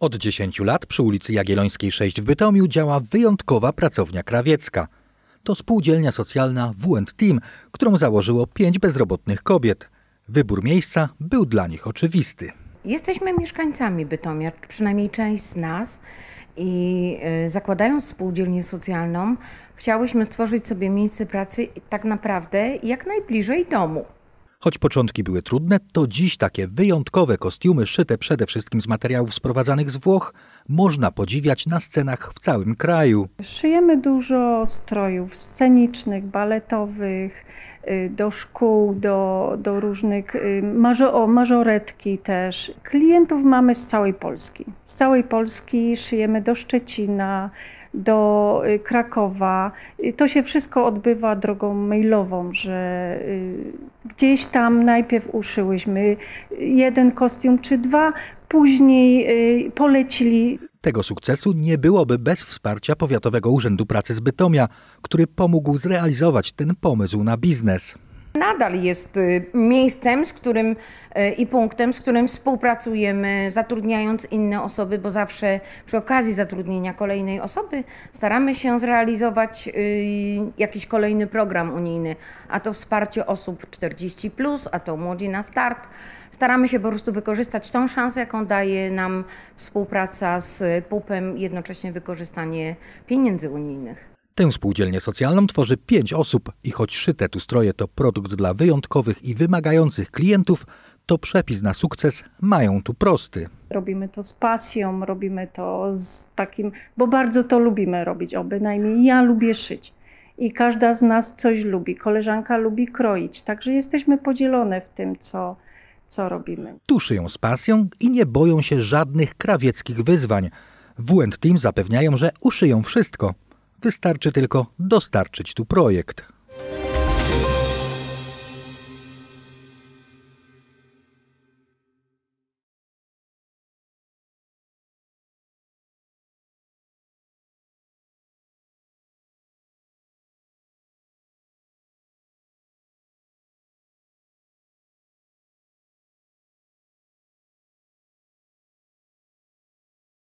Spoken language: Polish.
Od 10 lat przy ulicy Jagiellońskiej 6 w Bytomiu działa wyjątkowa pracownia krawiecka. To spółdzielnia socjalna WN Team, którą założyło pięć bezrobotnych kobiet. Wybór miejsca był dla nich oczywisty. Jesteśmy mieszkańcami Bytomia, przynajmniej część z nas i e, zakładając spółdzielnię socjalną chciałyśmy stworzyć sobie miejsce pracy tak naprawdę jak najbliżej domu. Choć początki były trudne, to dziś takie wyjątkowe kostiumy szyte przede wszystkim z materiałów sprowadzanych z Włoch można podziwiać na scenach w całym kraju. Szyjemy dużo strojów scenicznych, baletowych, y, do szkół, do, do różnych y, marzo, o, też. Klientów mamy z całej Polski. Z całej Polski szyjemy do Szczecina, do y, Krakowa. Y, to się wszystko odbywa drogą mailową, że y, gdzieś tam najpierw uszyłyśmy jeden kostium czy dwa, później polecili. Tego sukcesu nie byłoby bez wsparcia Powiatowego Urzędu Pracy z Bytomia, który pomógł zrealizować ten pomysł na biznes nadal jest y, miejscem, z którym y, i punktem, z którym współpracujemy, zatrudniając inne osoby, bo zawsze przy okazji zatrudnienia kolejnej osoby staramy się zrealizować y, jakiś kolejny program unijny, a to wsparcie osób 40, a to młodzi na start. Staramy się po prostu wykorzystać tą szansę, jaką daje nam współpraca z PUP-em, jednocześnie wykorzystanie pieniędzy unijnych. Tę spółdzielnię socjalną tworzy pięć osób i choć szyte tu stroje to produkt dla wyjątkowych i wymagających klientów, to przepis na sukces mają tu prosty. Robimy to z pasją, robimy to z takim, bo bardzo to lubimy robić, o bynajmniej ja lubię szyć. I każda z nas coś lubi, koleżanka lubi kroić, także jesteśmy podzielone w tym, co, co robimy. Tu szyją z pasją i nie boją się żadnych krawieckich wyzwań. Włęd Team zapewniają, że uszyją wszystko – Wystarczy tylko dostarczyć tu projekt.